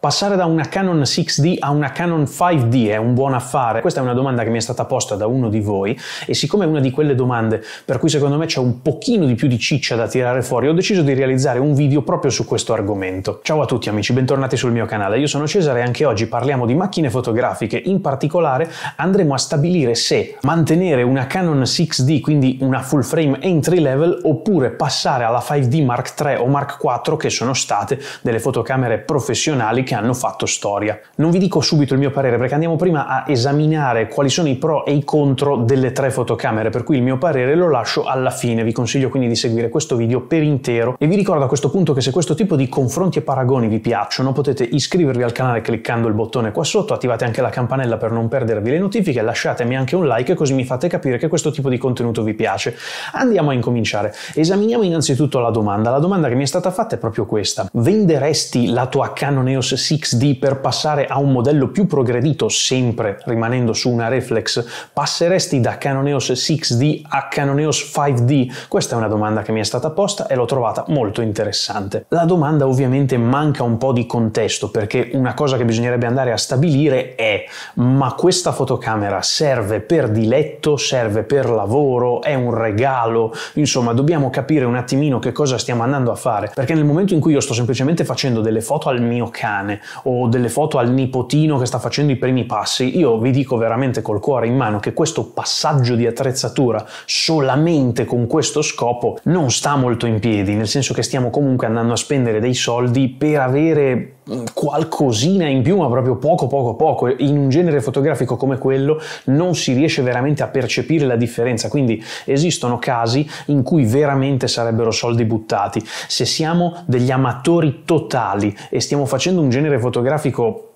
Passare da una Canon 6D a una Canon 5D è un buon affare? Questa è una domanda che mi è stata posta da uno di voi e siccome è una di quelle domande per cui secondo me c'è un pochino di più di ciccia da tirare fuori, ho deciso di realizzare un video proprio su questo argomento. Ciao a tutti amici, bentornati sul mio canale. Io sono Cesare e anche oggi parliamo di macchine fotografiche. In particolare andremo a stabilire se mantenere una Canon 6D, quindi una full frame entry level, oppure passare alla 5D Mark III o Mark IV, che sono state delle fotocamere professionali che hanno fatto storia. Non vi dico subito il mio parere perché andiamo prima a esaminare quali sono i pro e i contro delle tre fotocamere, per cui il mio parere lo lascio alla fine. Vi consiglio quindi di seguire questo video per intero e vi ricordo a questo punto che se questo tipo di confronti e paragoni vi piacciono potete iscrivervi al canale cliccando il bottone qua sotto, attivate anche la campanella per non perdervi le notifiche, lasciatemi anche un like così mi fate capire che questo tipo di contenuto vi piace. Andiamo a incominciare. Esaminiamo innanzitutto la domanda. La domanda che mi è stata fatta è proprio questa. Venderesti la tua Canon EOS 6D per passare a un modello più progredito, sempre rimanendo su una reflex, passeresti da Canon EOS 6D a Canon EOS 5D? Questa è una domanda che mi è stata posta e l'ho trovata molto interessante. La domanda ovviamente manca un po' di contesto perché una cosa che bisognerebbe andare a stabilire è ma questa fotocamera serve per diletto, serve per lavoro, è un regalo, insomma dobbiamo capire un attimino che cosa stiamo andando a fare perché nel momento in cui io sto semplicemente facendo delle foto al mio cane italiane o delle foto al nipotino che sta facendo i primi passi, io vi dico veramente col cuore in mano che questo passaggio di attrezzatura solamente con questo scopo non sta molto in piedi, nel senso che stiamo comunque andando a spendere dei soldi per avere mm, qualcosina in più, ma proprio poco, poco, poco. In un genere fotografico come quello non si riesce veramente a percepire la differenza, quindi esistono casi in cui veramente sarebbero soldi buttati. Se siamo degli amatori totali e stiamo facendo un genere genere fotografico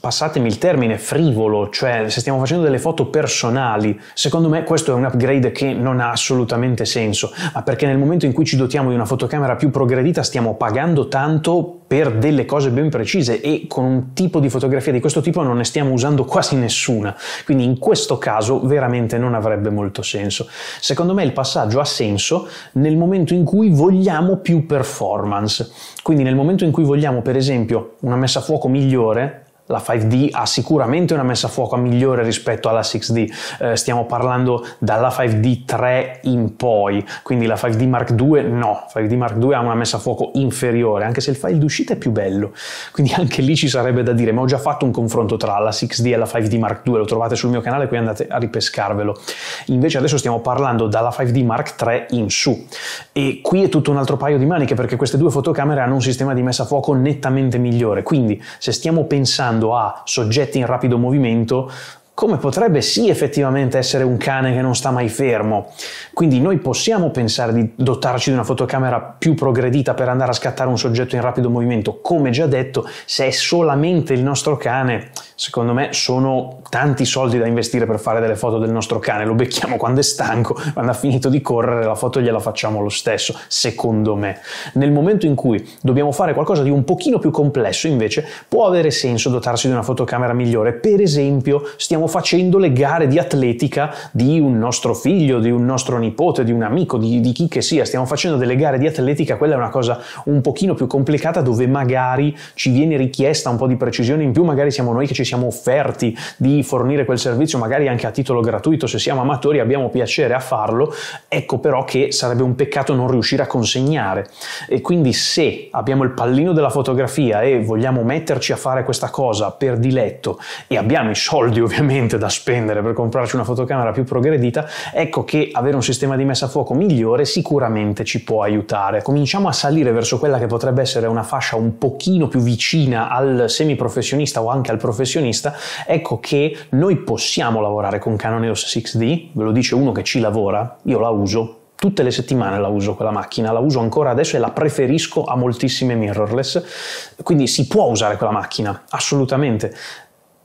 passatemi il termine, frivolo, cioè se stiamo facendo delle foto personali, secondo me questo è un upgrade che non ha assolutamente senso, ma perché nel momento in cui ci dotiamo di una fotocamera più progredita stiamo pagando tanto per delle cose ben precise e con un tipo di fotografia di questo tipo non ne stiamo usando quasi nessuna, quindi in questo caso veramente non avrebbe molto senso. Secondo me il passaggio ha senso nel momento in cui vogliamo più performance, quindi nel momento in cui vogliamo per esempio una messa a fuoco migliore, la 5D ha sicuramente una messa a fuoco migliore rispetto alla 6D, eh, stiamo parlando dalla 5D 3 in poi, quindi la 5D Mark II no, 5D Mark II ha una messa a fuoco inferiore, anche se il file d'uscita è più bello, quindi anche lì ci sarebbe da dire, ma ho già fatto un confronto tra la 6D e la 5D Mark II, lo trovate sul mio canale, qui andate a ripescarvelo. Invece adesso stiamo parlando dalla 5D Mark III in su, e qui è tutto un altro paio di maniche perché queste due fotocamere hanno un sistema di messa a fuoco nettamente migliore, quindi se stiamo pensando pensando a soggetti in rapido movimento come potrebbe sì effettivamente essere un cane che non sta mai fermo. Quindi noi possiamo pensare di dotarci di una fotocamera più progredita per andare a scattare un soggetto in rapido movimento. Come già detto, se è solamente il nostro cane, secondo me sono tanti soldi da investire per fare delle foto del nostro cane. Lo becchiamo quando è stanco, quando ha finito di correre, la foto gliela facciamo lo stesso, secondo me. Nel momento in cui dobbiamo fare qualcosa di un pochino più complesso, invece, può avere senso dotarsi di una fotocamera migliore. Per esempio, stiamo stiamo facendo le gare di atletica di un nostro figlio, di un nostro nipote, di un amico, di, di chi che sia, stiamo facendo delle gare di atletica, quella è una cosa un pochino più complicata dove magari ci viene richiesta un po' di precisione in più, magari siamo noi che ci siamo offerti di fornire quel servizio, magari anche a titolo gratuito, se siamo amatori abbiamo piacere a farlo, ecco però che sarebbe un peccato non riuscire a consegnare. E quindi se abbiamo il pallino della fotografia e vogliamo metterci a fare questa cosa per diletto e abbiamo i soldi ovviamente, veramente da spendere per comprarci una fotocamera più progredita, ecco che avere un sistema di messa a fuoco migliore sicuramente ci può aiutare. Cominciamo a salire verso quella che potrebbe essere una fascia un pochino più vicina al semiprofessionista o anche al professionista, ecco che noi possiamo lavorare con Canon EOS 6D, ve lo dice uno che ci lavora, io la uso tutte le settimane la uso quella macchina, la uso ancora adesso e la preferisco a moltissime mirrorless, quindi si può usare quella macchina, assolutamente.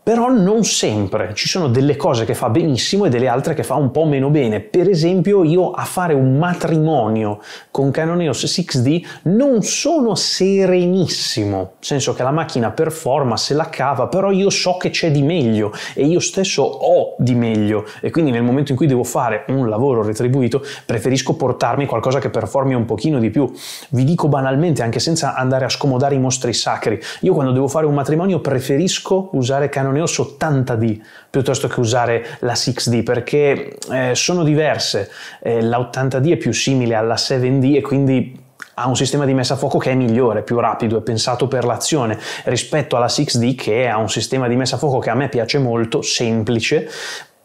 Però non sempre, ci sono delle cose che fa benissimo e delle altre che fa un po' meno bene. Per esempio io a fare un matrimonio con Canon EOS 6D non sono serenissimo, nel senso che la macchina performa, se la cava, però io so che c'è di meglio e io stesso ho di meglio e quindi nel momento in cui devo fare un lavoro retribuito preferisco portarmi qualcosa che performi un pochino di più. Vi dico banalmente, anche senza andare a scomodare i mostri sacri, io quando devo fare un matrimonio preferisco usare Canon non ne osso 80D piuttosto che usare la 6D perché eh, sono diverse. Eh, la 80D è più simile alla 7D e quindi ha un sistema di messa a fuoco che è migliore, più rapido, è pensato per l'azione rispetto alla 6D che ha un sistema di messa a fuoco che a me piace molto, semplice,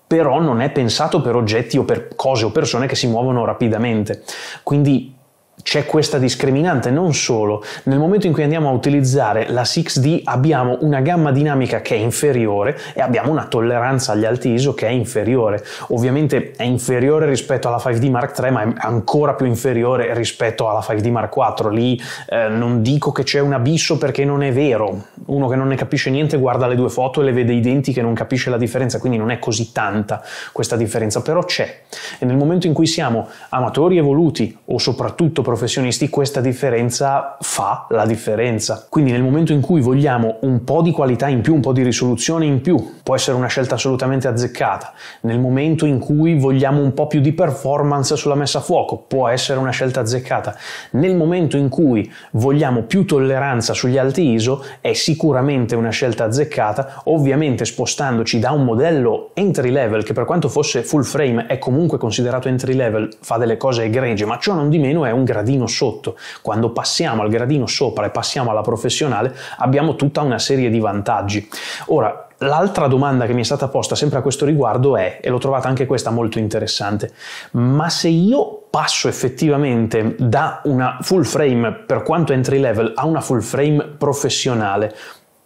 però non è pensato per oggetti o per cose o persone che si muovono rapidamente. Quindi c'è questa discriminante, non solo, nel momento in cui andiamo a utilizzare la 6D abbiamo una gamma dinamica che è inferiore e abbiamo una tolleranza agli alti ISO che è inferiore. Ovviamente è inferiore rispetto alla 5D Mark III, ma è ancora più inferiore rispetto alla 5D Mark IV. Lì eh, non dico che c'è un abisso perché non è vero. Uno che non ne capisce niente guarda le due foto e le vede identiche, non capisce la differenza, quindi non è così tanta questa differenza, però c'è. E nel momento in cui siamo amatori evoluti o soprattutto professionisti questa differenza fa la differenza. Quindi nel momento in cui vogliamo un po' di qualità in più, un po' di risoluzione in più, può essere una scelta assolutamente azzeccata. Nel momento in cui vogliamo un po' più di performance sulla messa a fuoco, può essere una scelta azzeccata. Nel momento in cui vogliamo più tolleranza sugli alti ISO, è sicuramente una scelta azzeccata, ovviamente spostandoci da un modello entry level che per quanto fosse full frame è comunque considerato entry level, fa delle cose egregie, ma ciò non di meno è un grande gradino sotto, quando passiamo al gradino sopra e passiamo alla professionale, abbiamo tutta una serie di vantaggi. Ora, L'altra domanda che mi è stata posta sempre a questo riguardo è, e l'ho trovata anche questa molto interessante, ma se io passo effettivamente da una full frame per quanto entry level a una full frame professionale,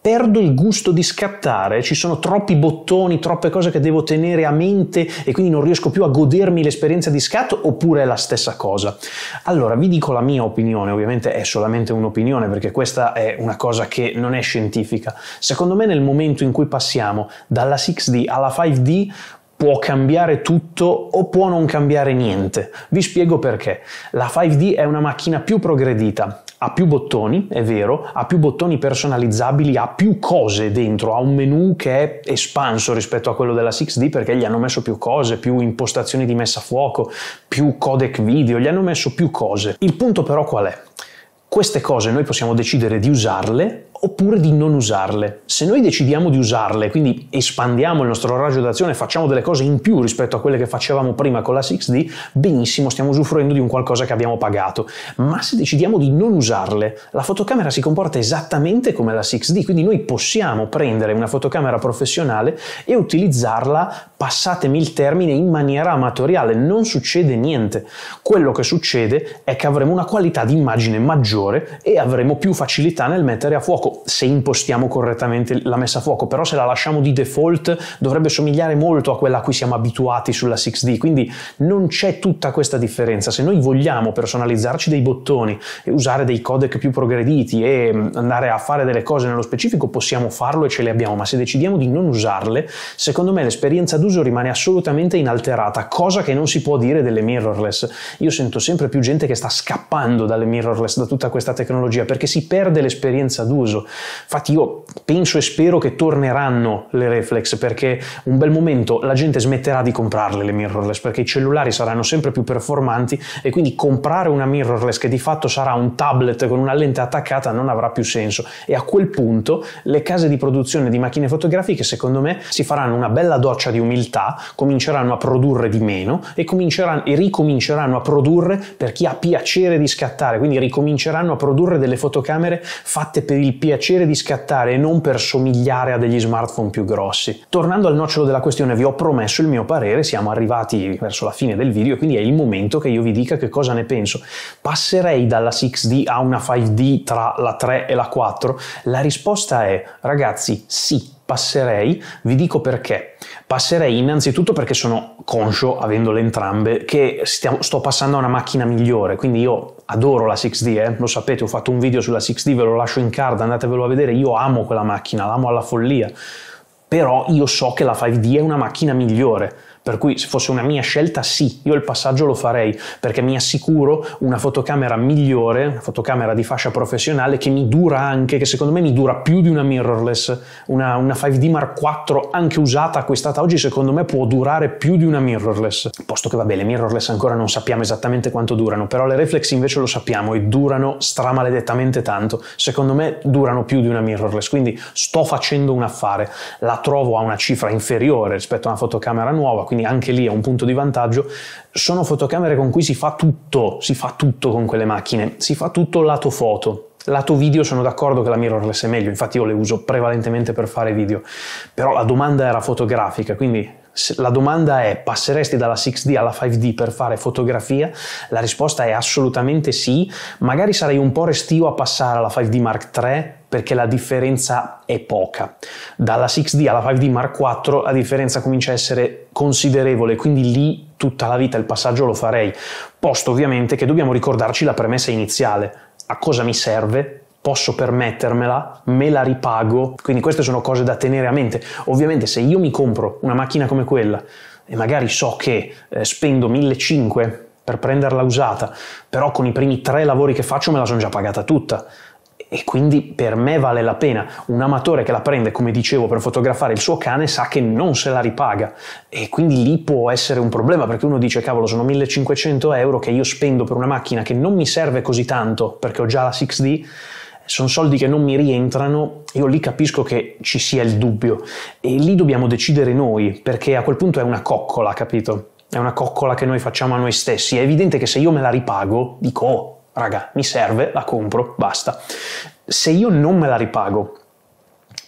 perdo il gusto di scattare, ci sono troppi bottoni, troppe cose che devo tenere a mente e quindi non riesco più a godermi l'esperienza di scatto oppure è la stessa cosa? Allora vi dico la mia opinione, ovviamente è solamente un'opinione perché questa è una cosa che non è scientifica. Secondo me nel momento in cui passiamo dalla 6D alla 5D può cambiare tutto o può non cambiare niente. Vi spiego perché. La 5D è una macchina più progredita, ha più bottoni, è vero, ha più bottoni personalizzabili, ha più cose dentro, ha un menu che è espanso rispetto a quello della 6D perché gli hanno messo più cose, più impostazioni di messa a fuoco, più codec video, gli hanno messo più cose. Il punto però qual è? Queste cose noi possiamo decidere di usarle oppure di non usarle. Se noi decidiamo di usarle, quindi espandiamo il nostro raggio d'azione, facciamo delle cose in più rispetto a quelle che facevamo prima con la 6D, benissimo, stiamo usufruendo di un qualcosa che abbiamo pagato. Ma se decidiamo di non usarle, la fotocamera si comporta esattamente come la 6D, quindi noi possiamo prendere una fotocamera professionale e utilizzarla passatemi il termine, in maniera amatoriale, non succede niente. Quello che succede è che avremo una qualità di immagine maggiore e avremo più facilità nel mettere a fuoco, se impostiamo correttamente la messa a fuoco, però se la lasciamo di default dovrebbe somigliare molto a quella a cui siamo abituati sulla 6D, quindi non c'è tutta questa differenza. Se noi vogliamo personalizzarci dei bottoni e usare dei codec più progrediti e mm, andare a fare delle cose nello specifico, possiamo farlo e ce le abbiamo, ma se decidiamo di non usarle, secondo me l'esperienza d'uso d'uso rimane assolutamente inalterata, cosa che non si può dire delle mirrorless. Io sento sempre più gente che sta scappando dalle mirrorless, da tutta questa tecnologia, perché si perde l'esperienza d'uso. Infatti io penso e spero che torneranno le reflex, perché un bel momento la gente smetterà di comprarle le mirrorless, perché i cellulari saranno sempre più performanti e quindi comprare una mirrorless che di fatto sarà un tablet con una lente attaccata non avrà più senso. E a quel punto le case di produzione di macchine fotografiche, secondo me, si faranno una bella doccia di umiltà abilità cominceranno a produrre di meno e, e ricominceranno a produrre per chi ha piacere di scattare, quindi ricominceranno a produrre delle fotocamere fatte per il piacere di scattare e non per somigliare a degli smartphone più grossi. Tornando al nocciolo della questione, vi ho promesso il mio parere, siamo arrivati verso la fine del video, quindi è il momento che io vi dica che cosa ne penso. Passerei dalla 6D a una 5D tra la 3 e la 4? La risposta è, ragazzi, sì, passerei, vi dico perché. Passerei innanzitutto perché sono conscio, avendole entrambe, che stiamo, sto passando a una macchina migliore, quindi io adoro la 6D, eh? lo sapete, ho fatto un video sulla 6D, ve lo lascio in card, andatevelo a vedere, io amo quella macchina, l'amo alla follia, però io so che la 5D è una macchina migliore per cui se fosse una mia scelta sì, io il passaggio lo farei perché mi assicuro una fotocamera migliore, una fotocamera di fascia professionale che mi dura anche, che secondo me mi dura più di una mirrorless, una, una 5D Mark IV anche usata, acquistata oggi, secondo me può durare più di una mirrorless. Posto che vabbè, le mirrorless ancora non sappiamo esattamente quanto durano, però le reflex invece lo sappiamo e durano stramaledettamente tanto. Secondo me durano più di una mirrorless, quindi sto facendo un affare. La trovo a una cifra inferiore rispetto a una fotocamera nuova quindi anche lì è un punto di vantaggio, sono fotocamere con cui si fa tutto, si fa tutto con quelle macchine, si fa tutto lato foto. Lato video sono d'accordo che la mirrorless è meglio, infatti io le uso prevalentemente per fare video, però la domanda era fotografica, quindi la domanda è passeresti dalla 6D alla 5D per fare fotografia? La risposta è assolutamente sì, magari sarei un po' restio a passare alla 5D Mark III perché la differenza è poca. Dalla 6D alla 5D Mark IV la differenza comincia a essere considerevole, quindi lì tutta la vita il passaggio lo farei, posto ovviamente che dobbiamo ricordarci la premessa iniziale. A cosa mi serve posso permettermela, me la ripago, quindi queste sono cose da tenere a mente. Ovviamente se io mi compro una macchina come quella e magari so che eh, spendo 1500 per prenderla usata, però con i primi tre lavori che faccio me la sono già pagata tutta e quindi per me vale la pena. Un amatore che la prende, come dicevo, per fotografare il suo cane sa che non se la ripaga e quindi lì può essere un problema perché uno dice cavolo sono 1500 euro che io spendo per una macchina che non mi serve così tanto perché ho già la 6D sono soldi che non mi rientrano, io lì capisco che ci sia il dubbio e lì dobbiamo decidere noi, perché a quel punto è una coccola, capito? È una coccola che noi facciamo a noi stessi. È evidente che se io me la ripago, dico, oh, raga, mi serve, la compro, basta. Se io non me la ripago,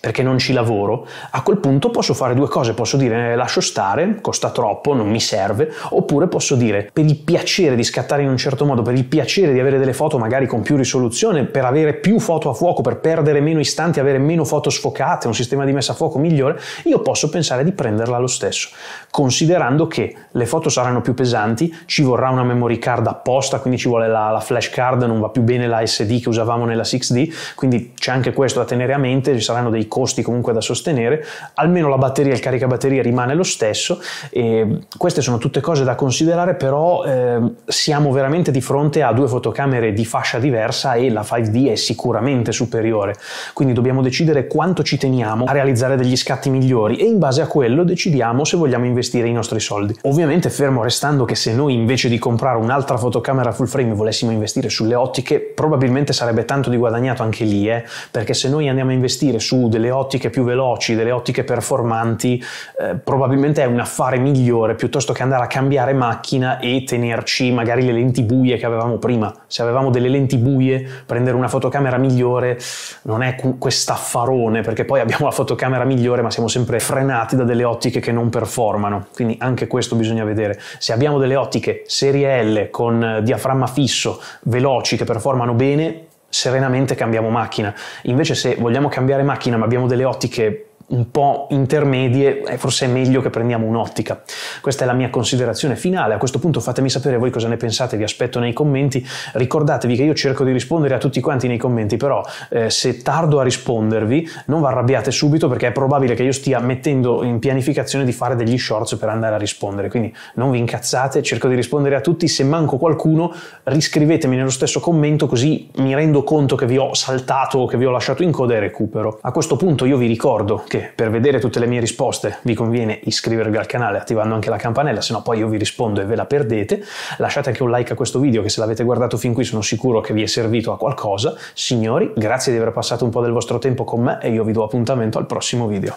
perché non ci lavoro, a quel punto posso fare due cose, posso dire eh, lascio stare, costa troppo, non mi serve, oppure posso dire per il piacere di scattare in un certo modo, per il piacere di avere delle foto magari con più risoluzione, per avere più foto a fuoco, per perdere meno istanti, avere meno foto sfocate, un sistema di messa a fuoco migliore, io posso pensare di prenderla lo stesso, considerando che le foto saranno più pesanti, ci vorrà una memory card apposta, quindi ci vuole la, la flash card, non va più bene la SD che usavamo nella 6D, quindi c'è anche questo da tenere a mente, ci saranno dei costi comunque da sostenere, almeno la batteria, il caricabatteria rimane lo stesso queste sono tutte cose da considerare, però eh, siamo veramente di fronte a due fotocamere di fascia diversa e la 5D è sicuramente superiore, quindi dobbiamo decidere quanto ci teniamo a realizzare degli scatti migliori e in base a quello decidiamo se vogliamo investire i nostri soldi. Ovviamente fermo restando che se noi invece di comprare un'altra fotocamera full frame volessimo investire sulle ottiche, probabilmente sarebbe tanto di guadagnato anche lì, eh? perché se noi andiamo a investire su delle delle ottiche più veloci, delle ottiche performanti, eh, probabilmente è un affare migliore piuttosto che andare a cambiare macchina e tenerci magari le lenti buie che avevamo prima. Se avevamo delle lenti buie, prendere una fotocamera migliore non è cu- quest'affarone, perché poi abbiamo la fotocamera migliore, ma siamo sempre frenati da delle ottiche che non performano. Quindi anche questo bisogna vedere. Se abbiamo delle ottiche serie L con diaframma fisso, veloci, che performano bene, serenamente cambiamo macchina. Invece se vogliamo cambiare macchina ma abbiamo delle ottiche un po' intermedie, eh, forse è meglio che prendiamo un'ottica. Questa è la mia considerazione finale. A questo punto fatemi sapere voi cosa ne pensate, vi aspetto nei commenti. Ricordatevi che io cerco di rispondere a tutti quanti nei commenti, però eh, se tardo a rispondervi non vi arrabbiate subito perché è probabile che io stia mettendo in pianificazione di fare degli shorts per andare a rispondere, quindi non vi incazzate, cerco di rispondere a tutti, se manco qualcuno riscrivetemi nello stesso commento così mi rendo conto che vi ho saltato o che vi ho lasciato in coda e recupero. A questo punto io vi ricordo che per vedere tutte le mie risposte vi conviene iscrivervi al canale attivando anche la campanella, se no poi io vi rispondo e ve la perdete. Lasciate anche un like a questo video che se l'avete guardato fin qui sono sicuro che vi è servito a qualcosa. Signori, grazie di aver passato un po' del vostro tempo con me e io vi do appuntamento al prossimo video.